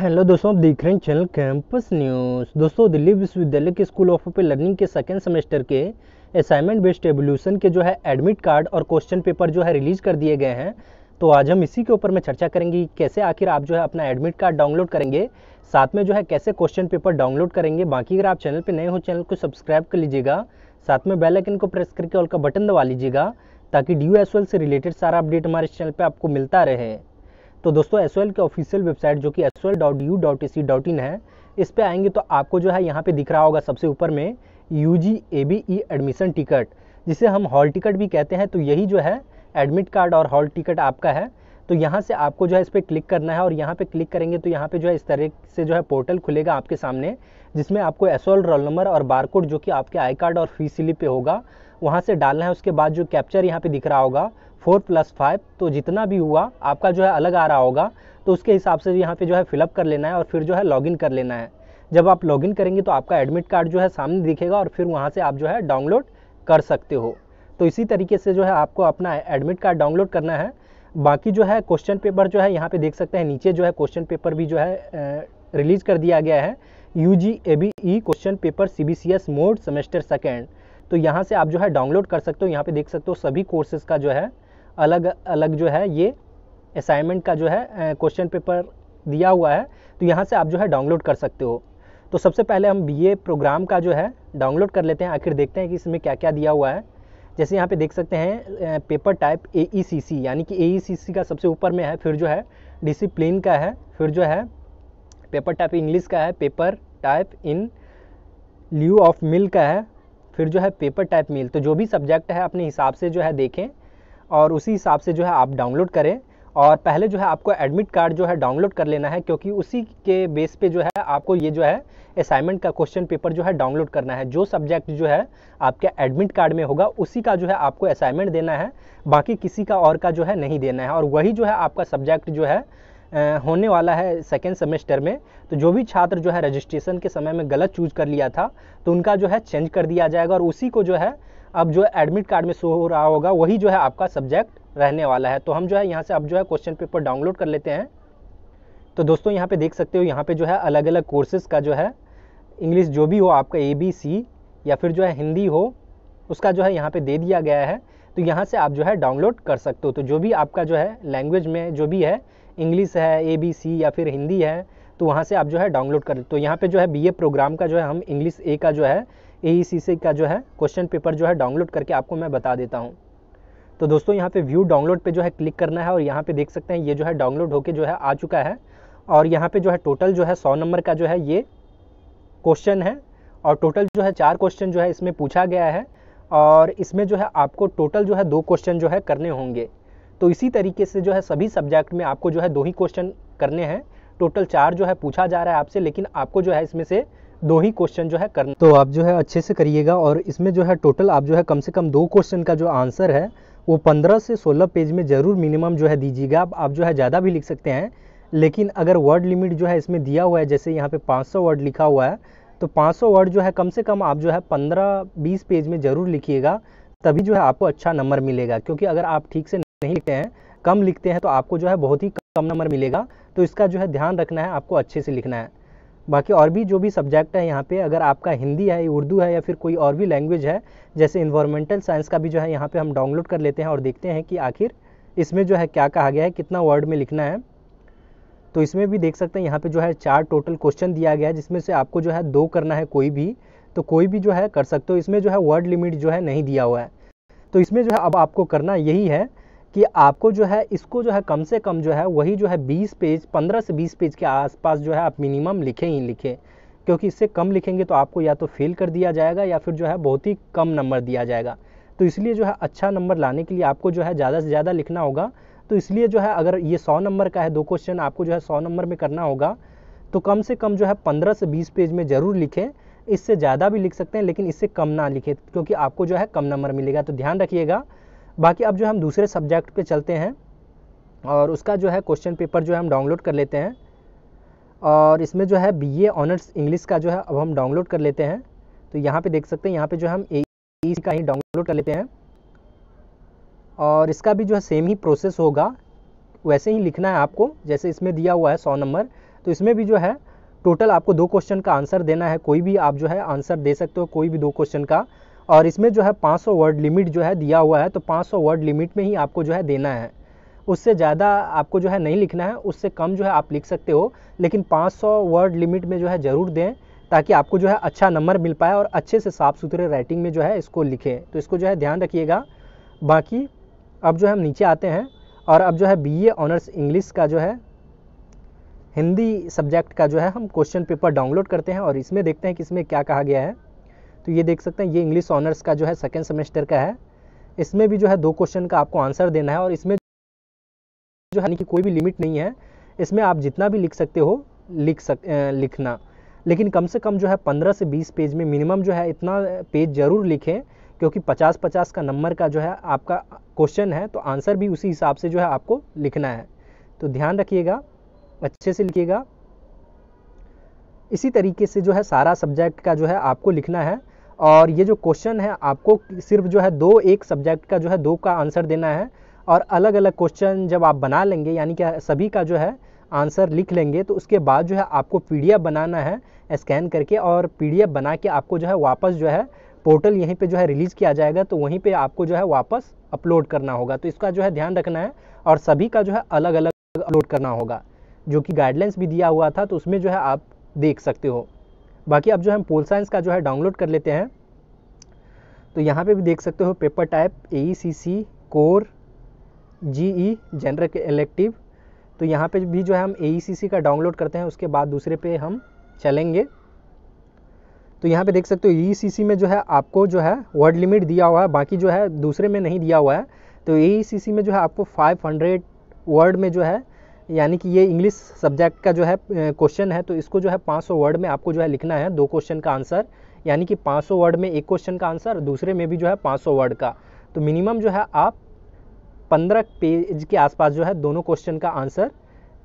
hello दोस्तों देख रहे हैं चैनल कैंपस न्यूज़ दोस्तों दिल्ली विश्वविद्यालय के स्कूल ऑफ ओपन लर्निंग के सेकेंड सेमेस्टर के असाइनमेंट बेस्ड एवोल्यूशन के जो है एडमिट कार्ड और क्वेश्चन पेपर जो है रिलीज कर दिए गए हैं तो आज हम इसी के ऊपर में चर्चा करेंगे कैसे आखिर आप जो है अपना एडमिट कार्ड डाउनलोड करेंगे साथ में जो है कैसे क्वेश्चन पेपर डाउनलोड करेंगे बाकी अगर आप चैनल पर नए हो चैनल को सब्सक्राइब कर लीजिएगा साथ में बेलाइकन को प्रेस करके ऑल का बटन दबा लीजिएगा ताकि डी से रिलेटेड सारा अपडेट हमारे चैनल पर आपको मिलता रहे तो दोस्तों एस के ऑफिशियल वेबसाइट जो कि एस e है इस पर आएंगे तो आपको जो है यहाँ पर दिख रहा होगा सबसे ऊपर में U G A B E admission ticket जिसे हम हॉल टिकट भी कहते हैं तो यही जो है एडमिट कार्ड और हॉल टिकट आपका है तो यहाँ से आपको जो है इस पर क्लिक करना है और यहाँ पे क्लिक करेंगे तो यहाँ पे जो है इस तरह से जो है पोर्टल खुलेगा आपके सामने जिसमें आपको एस रोल नंबर और बारकोड जो कि आपके आई कार्ड और फीस स्लिप पे होगा वहाँ से डालना है उसके बाद जो कैप्चर यहाँ पे दिख रहा होगा फोर प्लस फाइव तो जितना भी हुआ आपका जो है अलग आ रहा होगा तो उसके हिसाब से यहाँ पे जो है फिलअप कर लेना है और फिर जो है लॉगिन कर लेना है जब आप लॉगिन करेंगे तो आपका एडमिट कार्ड जो है सामने दिखेगा और फिर वहाँ से आप जो है डाउनलोड कर सकते हो तो इसी तरीके से जो है आपको अपना एडमिट कार्ड डाउनलोड करना है बाकी जो है क्वेश्चन पेपर जो है यहाँ पर देख सकते हैं नीचे जो है क्वेश्चन पेपर भी जो है रिलीज कर दिया गया है U G A B E question paper C B C S mode semester second तो यहाँ से आप जो है डाउनलोड कर सकते हो यहाँ पे देख सकते हो सभी कोर्सेज का जो है अलग अलग जो है ये असाइनमेंट का जो है क्वेश्चन पेपर दिया हुआ है तो यहाँ से आप जो है डाउनलोड कर सकते हो तो सबसे पहले हम बी प्रोग्राम का जो है डाउनलोड कर लेते हैं आखिर देखते हैं कि इसमें क्या क्या दिया हुआ है जैसे यहाँ पे देख सकते हैं पेपर टाइप ए यानी कि ए e का सबसे ऊपर में है फिर जो है डिसिप्लिन का है फिर जो है पेपर टाइप इंग्लिश का है paper type in lieu of MIL का है फिर जो है पेपर टाइप मिल तो जो भी सब्जेक्ट है अपने हिसाब से जो है देखें और उसी हिसाब से जो है आप डाउनलोड करें और पहले जो है आपको एडमिट कार्ड जो है डाउनलोड कर लेना है क्योंकि उसी के बेस पे जो है आपको ये जो है असाइनमेंट का क्वेश्चन पेपर जो है डाउनलोड करना है जो सब्जेक्ट जो है आपके एडमिट कार्ड में होगा उसी का जो है आपको असाइनमेंट देना है बाकी किसी का और का जो है नहीं देना है और वही जो है आपका सब्जेक्ट जो है होने वाला है सेकेंड सेमेस्टर में तो जो भी छात्र जो है रजिस्ट्रेशन के समय में गलत चूज कर लिया था तो उनका जो है चेंज कर दिया जाएगा और उसी को जो है अब जो है एडमिट कार्ड में शो हो रहा होगा वही जो है आपका सब्जेक्ट रहने वाला है तो हम जो है यहाँ से अब जो है क्वेश्चन पेपर डाउनलोड कर लेते हैं तो दोस्तों यहाँ पे देख सकते हो यहाँ पे जो है अलग अलग कोर्सेज का जो है इंग्लिश जो भी हो आपका ए बी सी या फिर जो है हिंदी हो उसका जो है यहाँ पे दे दिया गया है तो यहाँ से आप जो है डाउनलोड कर सकते हो तो जो भी आपका जो है लैंग्वेज में जो भी है इंग्लिश है ए बी सी या फिर हिंदी है तो वहाँ से आप जो है डाउनलोड कर तो यहाँ पे जो है बीए प्रोग्राम का जो है हम इंग्लिश ए का जो है ए सी का जो है क्वेश्चन पेपर जो है डाउनलोड करके आपको मैं बता देता हूँ तो दोस्तों यहाँ पे व्यू डाउनलोड पे जो है क्लिक करना है और यहाँ पे देख सकते हैं ये जो है डाउनलोड होके जो है आ चुका है और यहाँ पे जो है टोटल जो है सौ नंबर का जो है ये क्वेश्चन है और टोटल जो है चार क्वेश्चन जो है इसमें पूछा गया है और इसमें जो है आपको टोटल जो है दो क्वेश्चन जो है करने होंगे तो इसी तरीके से जो है सभी सब्जेक्ट में आपको जो है दो ही क्वेश्चन करने हैं टोटल चार जो है पूछा जा रहा है आपसे लेकिन आपको जो है इसमें से दो ही क्वेश्चन जो है करना तो आप जो है अच्छे से करिएगा और इसमें जो है टोटल आप जो है कम से कम दो क्वेश्चन का जो आंसर है वो पंद्रह से सोलह पेज में ज़रूर मिनिमम जो है दीजिएगा आप जो है ज़्यादा भी लिख सकते हैं लेकिन अगर वर्ड लिमिट जो है इसमें दिया हुआ है जैसे यहाँ पे 500 वर्ड लिखा हुआ है तो 500 वर्ड जो है कम से कम आप जो है 15-20 पेज में ज़रूर लिखिएगा तभी जो है आपको अच्छा नंबर मिलेगा क्योंकि अगर आप ठीक से नहीं लिखते हैं कम लिखते हैं तो आपको जो है बहुत ही कम नंबर मिलेगा तो इसका जो है ध्यान रखना है आपको अच्छे से लिखना है बाकी और भी जो भी सब्जेक्ट है यहाँ पे अगर आपका हिंदी है उर्दू है या फिर कोई और भी लैंग्वेज है जैसे इन्वायरमेंटल साइंस का भी जो है यहाँ पे हम डाउनलोड कर लेते हैं और देखते हैं कि आखिर इसमें जो है क्या कहा गया है कितना वर्ड में लिखना है तो इसमें भी देख सकते हैं यहाँ पर जो है चार टोटल क्वेश्चन दिया गया है जिसमें से आपको जो है दो करना है कोई भी तो कोई भी जो है कर सकते हो इसमें जो है वर्ड लिमिट जो है नहीं दिया हुआ है तो इसमें जो है अब आपको करना यही है कि आपको जो है इसको जो है कम से कम जो है वही जो है 20 पेज 15 से 20 पेज के आसपास जो है आप मिनिमम लिखें ही लिखें क्योंकि इससे कम लिखेंगे तो आपको या तो फेल कर दिया जाएगा या फिर जो है बहुत ही कम नंबर दिया जाएगा तो इसलिए जो है अच्छा नंबर लाने के लिए आपको जो है ज़्यादा से ज़्यादा लिखना होगा तो इसलिए जो है अगर ये सौ नंबर का है दो क्वेश्चन आपको जो है सौ नंबर में करना होगा तो कम से कम जो है पंद्रह से बीस पेज में ज़रूर लिखें इससे ज़्यादा भी लिख सकते हैं लेकिन इससे कम ना लिखें क्योंकि आपको जो है कम नंबर मिलेगा तो ध्यान रखिएगा बाकी अब जो हम दूसरे सब्जेक्ट पे चलते हैं और उसका जो है क्वेश्चन पेपर जो है हम डाउनलोड कर लेते हैं और इसमें जो है बीए ऑनर्स इंग्लिश का जो है अब हम डाउनलोड कर लेते हैं तो यहाँ पे देख सकते हैं यहाँ पे जो हम ए e का ही डाउनलोड कर लेते हैं और इसका भी जो है सेम ही प्रोसेस होगा वैसे ही लिखना है आपको जैसे इसमें दिया हुआ है सौ नंबर तो इसमें भी जो है टोटल आपको दो क्वेश्चन का आंसर देना है कोई भी आप जो है आंसर दे सकते हो कोई भी दो क्वेश्चन का और इसमें जो है 500 वर्ड लिमिट जो है दिया हुआ है तो 500 वर्ड लिमिट में ही आपको जो है देना है उससे ज़्यादा आपको जो है नहीं लिखना है उससे कम जो है आप लिख सकते हो लेकिन 500 वर्ड लिमिट में जो है ज़रूर दें ताकि आपको जो है अच्छा नंबर मिल पाए और अच्छे से साफ़ सुथरे राइटिंग में जो है इसको लिखें तो इसको जो है ध्यान रखिएगा बाकी अब जो है हम नीचे आते हैं और अब जो है बी ऑनर्स इंग्लिश का जो है हिंदी सब्जेक्ट का जो है हम क्वेश्चन पेपर डाउनलोड करते हैं और इसमें देखते हैं कि इसमें क्या कहा गया है तो ये देख सकते हैं ये इंग्लिश ऑनर्स का जो है सेकेंड सेमेस्टर का है इसमें भी जो है दो क्वेश्चन का आपको आंसर देना है और इसमें जो है कोई भी लिमिट नहीं है इसमें आप जितना भी लिख सकते हो लिख सक लिखना लेकिन कम से कम जो है पंद्रह से बीस पेज में मिनिमम जो है इतना पेज ज़रूर लिखें क्योंकि पचास पचास का नंबर का जो है आपका क्वेश्चन है तो आंसर भी उसी हिसाब से जो है आपको लिखना है तो ध्यान रखिएगा अच्छे से लिखिएगा इसी तरीके से जो है सारा सब्जेक्ट का जो है आपको लिखना है और ये जो क्वेश्चन है आपको सिर्फ जो है दो एक सब्जेक्ट का जो है दो का आंसर देना है और अलग अलग क्वेश्चन जब आप बना लेंगे यानी कि सभी का जो है आंसर लिख लेंगे तो उसके बाद जो है आपको पी बनाना है स्कैन करके और पी बना के आपको जो है वापस जो है पोर्टल यहीं पे जो है रिलीज़ किया जाएगा तो वहीं पे आपको जो है वापस अपलोड करना होगा तो इसका जो है ध्यान रखना है और सभी का जो है अलग अलग अपलोड करना होगा जो कि गाइडलाइंस भी दिया हुआ था तो उसमें जो है आप देख सकते हो बाकी अब जो हम पोल साइंस का जो है डाउनलोड कर लेते हैं तो यहाँ पे भी देख सकते हो paper type A C C core G E general elective तो यहाँ पे भी जो है हम ए सी सी का डाउनलोड करते हैं उसके बाद दूसरे पे हम चलेंगे तो यहाँ पे देख सकते हो ई e में जो है आपको जो है वर्ड लिमिट दिया हुआ है बाकी जो है दूसरे में नहीं दिया हुआ है तो ए e में जो है आपको 500 वर्ड में जो है यानी कि ये इंग्लिश सब्जेक्ट का जो है क्वेश्चन है तो इसको जो है 500 वर्ड में आपको जो है लिखना है दो क्वेश्चन का आंसर यानी कि 500 वर्ड में एक क्वेश्चन का आंसर दूसरे में भी जो है 500 वर्ड का तो मिनिमम जो है आप 15 पेज के आसपास जो है दोनों क्वेश्चन का आंसर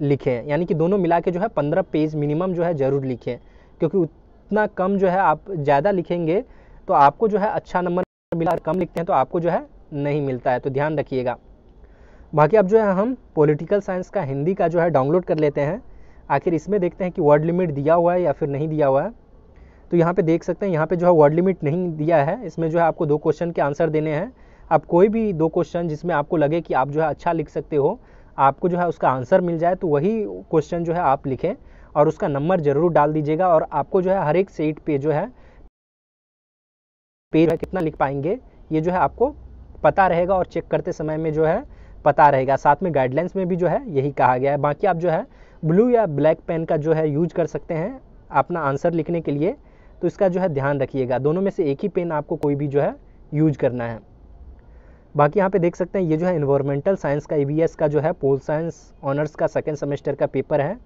लिखें यानी कि दोनों मिला के जो है पंद्रह पेज मिनिमम जो है ज़रूर लिखें क्योंकि उतना कम जो है आप ज़्यादा लिखेंगे तो आपको जो है अच्छा नंबर मिला कम लिखते हैं तो आपको जो है नहीं मिलता है तो ध्यान रखिएगा बाकी अब जो है हम पॉलिटिकल साइंस का हिंदी का जो है डाउनलोड कर लेते हैं आखिर इसमें देखते हैं कि वर्ड लिमिट दिया हुआ है या फिर नहीं दिया हुआ है तो यहाँ पे देख सकते हैं यहाँ पे जो है वर्ड लिमिट नहीं दिया है इसमें जो है आपको दो क्वेश्चन के आंसर देने हैं आप कोई भी दो क्वेश्चन जिसमें आपको लगे कि आप जो है अच्छा लिख सकते हो आपको जो है उसका आंसर मिल जाए तो वही क्वेश्चन जो है आप लिखें और उसका नंबर ज़रूर डाल दीजिएगा और आपको जो है हर एक सेट पे जो है पेज कितना लिख पाएंगे ये जो है आपको पता रहेगा और चेक करते समय में जो है पता रहेगा साथ में गाइडलाइंस में भी जो है यही कहा गया है बाकी आप जो है ब्लू या ब्लैक पेन का जो है यूज कर सकते हैं अपना आंसर लिखने के लिए तो इसका जो है ध्यान रखिएगा दोनों में से एक ही पेन आपको कोई भी जो है यूज करना है बाकी यहाँ पे देख सकते हैं ये जो है इन्वायरमेंटल साइंस का ई का जो है पोल साइंस ऑनर्स का सेकेंड सेमेस्टर का पेपर है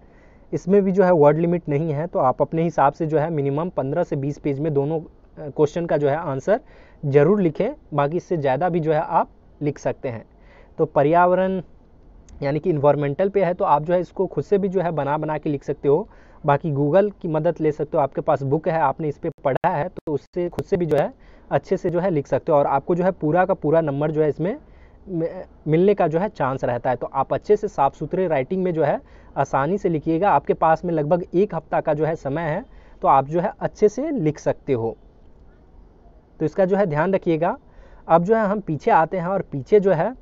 इसमें भी जो है वर्ड लिमिट नहीं है तो आप अपने हिसाब से जो है मिनिमम 15 से 20 पेज में दोनों क्वेश्चन का जो है आंसर ज़रूर लिखें बाकी इससे ज़्यादा भी जो है आप लिख सकते हैं तो पर्यावरण यानी कि इन्वायरमेंटल पे है तो आप जो है इसको खुद से भी जो है बना बना के लिख सकते हो बाकी गूगल की मदद ले सकते हो आपके पास बुक है आपने इस पर पढ़ा है तो उससे खुद से भी जो है अच्छे से जो है लिख सकते हो और आपको जो है पूरा का पूरा नंबर जो है इसमें मिलने का जो है चांस रहता है तो आप अच्छे से साफ सुथरे राइटिंग में जो है आसानी से लिखिएगा आपके पास में लगभग एक हफ्ता का जो है समय है तो आप जो है अच्छे से लिख सकते हो तो इसका जो है ध्यान रखिएगा अब जो है हम पीछे आते हैं और पीछे जो है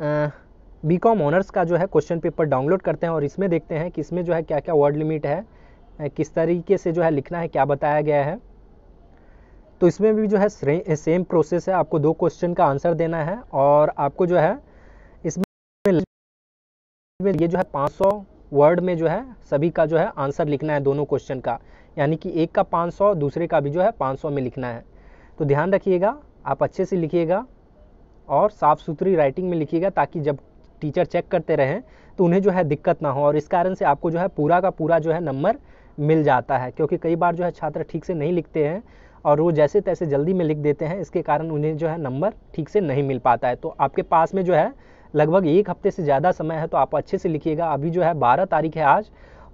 बी कॉम ऑनर्स का जो है क्वेश्चन पेपर डाउनलोड करते हैं और इसमें देखते हैं कि इसमें जो है क्या क्या वर्ड लिमिट है किस तरीके से जो है लिखना है क्या बताया गया है तो इसमें भी जो है सेम प्रोसेस है आपको दो क्वेश्चन का आंसर देना है और आपको जो है इसमें ये जो है 500 वर्ड में जो है सभी का जो है आंसर लिखना है दोनों क्वेश्चन का यानी कि एक का 500 दूसरे का भी जो है 500 में लिखना है तो ध्यान रखिएगा आप अच्छे से लिखिएगा और साफ़ सुथरी राइटिंग में लिखिएगा ताकि जब टीचर चेक करते रहें तो उन्हें जो है दिक्कत ना हो और इस कारण से आपको जो है पूरा का पूरा जो है नंबर मिल जाता है क्योंकि कई बार जो है छात्र ठीक से नहीं लिखते हैं और वो जैसे तैसे जल्दी में लिख देते हैं इसके कारण उन्हें जो है नंबर ठीक से नहीं मिल पाता है तो आपके पास में जो है लगभग एक हफ्ते से ज़्यादा समय है तो आप अच्छे से लिखिएगा अभी जो है बारह तारीख है आज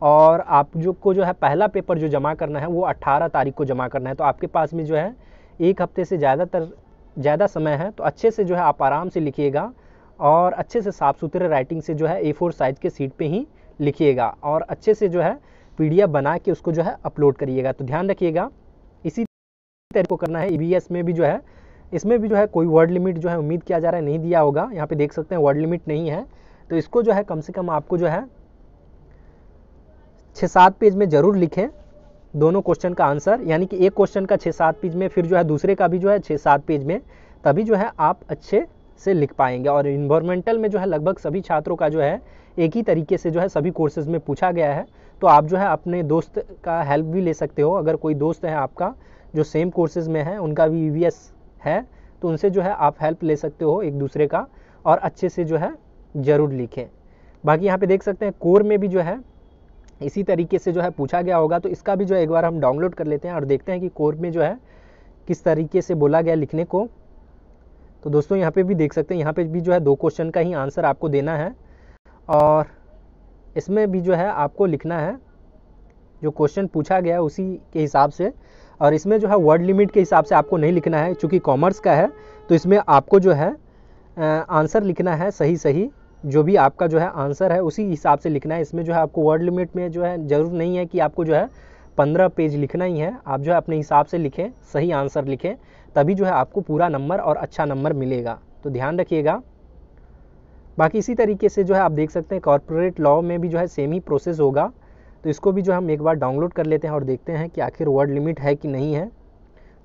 और आप जो को जो है पहला पेपर जो जमा करना है वो अट्ठारह तारीख को जमा करना है तो आपके पास में जो है एक हफ्ते से ज़्यादातर ज़्यादा समय है तो अच्छे से जो है आप आराम से लिखिएगा और अच्छे से साफ़ सुथरे राइटिंग से जो है ए फोर साइज़ के सीट पर ही लिखिएगा और अच्छे से जो है पी बना के उसको जो है अपलोड करिएगा तो ध्यान रखिएगा इसी तरह को करना है ई e में भी जो है इसमें भी जो है कोई वर्ड लिमिट जो है उम्मीद किया जा रहा है नहीं दिया होगा यहाँ पे देख सकते हैं वर्ड लिमिट नहीं है तो इसको जो है कम से कम आपको जो है छः सात पेज में ज़रूर लिखें दोनों क्वेश्चन का आंसर यानी कि एक क्वेश्चन का छः सात पेज में फिर जो है दूसरे का भी जो है छः सात पेज में तभी जो है आप अच्छे से लिख पाएंगे और इन्वायरमेंटल में जो है लगभग सभी छात्रों का जो है एक ही तरीके से जो है सभी कोर्सेज में पूछा गया है तो आप जो है अपने दोस्त का हेल्प भी ले सकते हो अगर कोई दोस्त है आपका जो सेम कोर्सेज में है उनका भी ई है तो उनसे जो है आप हेल्प ले सकते हो एक दूसरे का और अच्छे से जो है ज़रूर लिखें बाकी यहाँ पे देख सकते हैं कोर में भी जो है इसी तरीके से जो है पूछा गया होगा तो इसका भी जो है एक बार हम डाउनलोड कर लेते हैं और देखते हैं कि कोर्ट में जो है किस तरीके से बोला गया लिखने को तो दोस्तों यहाँ पे भी देख सकते हैं यहाँ पे भी जो है दो क्वेश्चन का ही आंसर आपको देना है और इसमें भी जो है आपको लिखना है जो क्वेश्चन पूछा गया है उसी के हिसाब से और इसमें जो है वर्ड लिमिट के हिसाब से आपको नहीं लिखना है चूँकि कॉमर्स का है तो इसमें आपको जो है आंसर लिखना है सही सही जो भी आपका जो है आंसर है उसी हिसाब से लिखना है इसमें जो है आपको वर्ड लिमिट में जो है ज़रूर नहीं है कि आपको जो है पंद्रह पेज लिखना ही है आप जो है अपने हिसाब से लिखें सही आंसर लिखें तभी जो है आपको पूरा नंबर और अच्छा नंबर मिलेगा तो ध्यान रखिएगा बाकी इसी तरीके से जो है आप देख सकते हैं कॉरपोरेट लॉ में भी जो है सेम ही प्रोसेस होगा तो इसको भी जो हम एक बार डाउनलोड कर लेते हैं और देखते हैं कि आखिर वर्ड लिमिट है कि नहीं है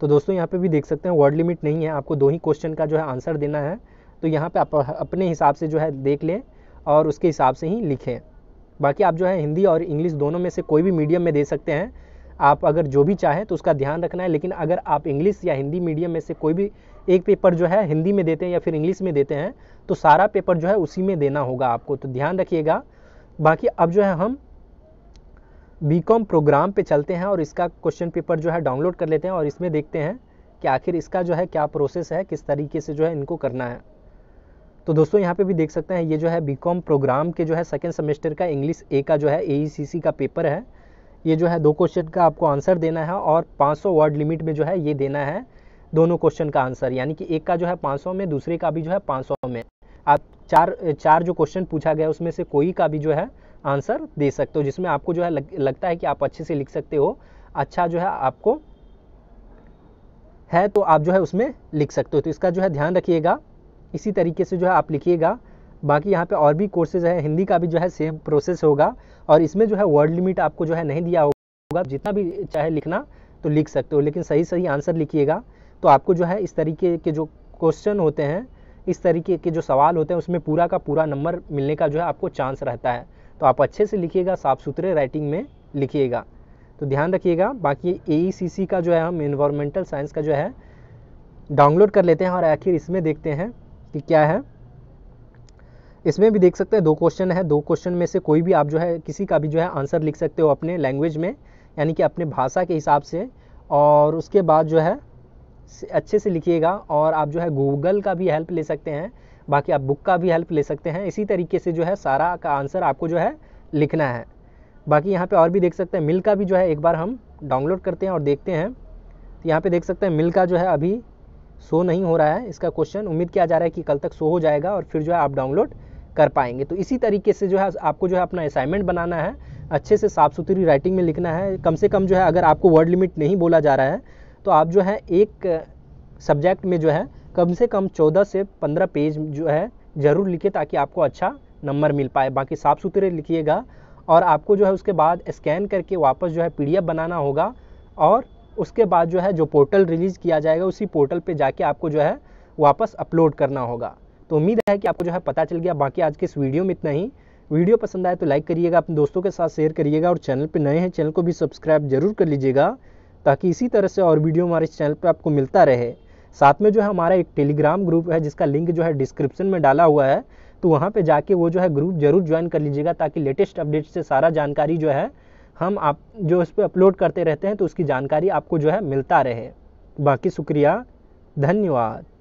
तो दोस्तों यहाँ पे भी देख सकते हैं वर्ड लिमिट नहीं है आपको दो ही क्वेश्चन का जो है आंसर देना है तो यहाँ पे आप अपने हिसाब से जो है देख लें और उसके हिसाब से ही लिखें बाकी आप जो है हिंदी और इंग्लिश दोनों में से कोई भी मीडियम में दे सकते हैं आप अगर जो भी चाहें तो उसका ध्यान रखना है लेकिन अगर आप इंग्लिश या हिंदी मीडियम में से कोई भी एक पेपर जो है हिंदी में देते हैं या फिर इंग्लिश में देते हैं तो सारा पेपर जो है उसी में देना होगा आपको तो ध्यान रखिएगा बाकी अब जो है हम बी प्रोग्राम पे चलते हैं और इसका क्वेश्चन पेपर जो है डाउनलोड कर लेते हैं और इसमें देखते हैं कि आखिर इसका जो है क्या प्रोसेस है किस तरीके से जो है इनको करना है तो दोस्तों यहाँ पे भी देख सकते हैं ये जो है बीकॉम प्रोग्राम के जो है सेकेंड सेमेस्टर का इंग्लिश ए का जो है ए का पेपर है ये जो है दो क्वेश्चन का आपको आंसर देना है और 500 वर्ड लिमिट में जो है ये देना है दोनों क्वेश्चन का आंसर यानी कि एक का जो है 500 में दूसरे का भी जो है 500 में आप चार चार जो क्वेश्चन पूछा गया उसमें से कोई का भी जो है आंसर दे सकते हो जिसमें आपको जो है लग, लगता है कि आप अच्छे से लिख सकते हो अच्छा जो है आपको है तो आप जो है उसमें लिख सकते हो तो इसका जो है ध्यान रखिएगा इसी तरीके से जो है आप लिखिएगा बाकी यहाँ पे और भी कोर्सेज है हिंदी का भी जो है सेम प्रोसेस होगा और इसमें जो है वर्ड लिमिट आपको जो है नहीं दिया होगा जितना भी चाहे लिखना तो लिख सकते हो लेकिन सही सही आंसर लिखिएगा तो आपको जो है इस तरीके के जो क्वेश्चन होते हैं इस तरीके के जो सवाल होते हैं उसमें पूरा का पूरा नंबर मिलने का जो है आपको चांस रहता है तो आप अच्छे से लिखिएगा साफ सुथरे राइटिंग में लिखिएगा तो ध्यान रखिएगा बाकी ए e का जो है हम इन्वामेंटल साइंस का जो है डाउनलोड कर लेते हैं और आखिर इसमें देखते हैं कि क्या है इसमें भी देख सकते हैं दो क्वेश्चन है दो क्वेश्चन में से कोई भी आप जो है किसी का भी जो है आंसर लिख सकते हो अपने लैंग्वेज में यानी कि अपने भाषा के हिसाब से और उसके बाद जो है अच्छे से लिखिएगा और आप जो है गूगल का भी हेल्प ले सकते हैं बाकी आप बुक का भी हेल्प ले सकते हैं इसी तरीके से जो है सारा का आंसर आपको जो है लिखना है बाकी यहाँ पे और भी देख सकते हैं मिल का भी जो है एक बार हम डाउनलोड करते हैं और देखते हैं तो यहाँ पे देख सकते हैं मिल का जो है अभी शो नहीं हो रहा है इसका क्वेश्चन उम्मीद किया जा रहा है कि कल तक शो हो जाएगा और फिर जो है आप डाउनलोड कर पाएंगे तो इसी तरीके से जो है आपको जो है अपना असाइनमेंट बनाना है अच्छे से साफ सुथरी राइटिंग में लिखना है कम से कम जो है अगर आपको वर्ड लिमिट नहीं बोला जा रहा है तो आप जो है एक सब्जेक्ट में जो है कम से कम चौदह से पंद्रह पेज जो है ज़रूर लिखे ताकि आपको अच्छा नंबर मिल पाए बाकी साफ़ सुथरे लिखिएगा और आपको जो है उसके बाद स्कैन करके वापस जो है पी बनाना होगा और उसके बाद जो है जो पोर्टल रिलीज़ किया जाएगा उसी पोर्टल पे जाके आपको जो है वापस अपलोड करना होगा तो उम्मीद है कि आपको जो है पता चल गया बाकी आज के इस वीडियो में इतना ही वीडियो पसंद आए तो लाइक करिएगा अपने दोस्तों के साथ शेयर करिएगा और चैनल पर नए हैं चैनल को भी सब्सक्राइब जरूर कर लीजिएगा ताकि इसी तरह से और वीडियो हमारे चैनल पर आपको मिलता रहे साथ में जो है हमारा एक टेलीग्राम ग्रुप है जिसका लिंक जो है डिस्क्रिप्शन में डाला हुआ है तो वहाँ पे जाके वो जो है ग्रुप जरूर ज्वाइन कर लीजिएगा ताकि लेटेस्ट अपडेट से सारा जानकारी जो है हम आप जो इस पर अपलोड करते रहते हैं तो उसकी जानकारी आपको जो है मिलता रहे बाकी शुक्रिया धन्यवाद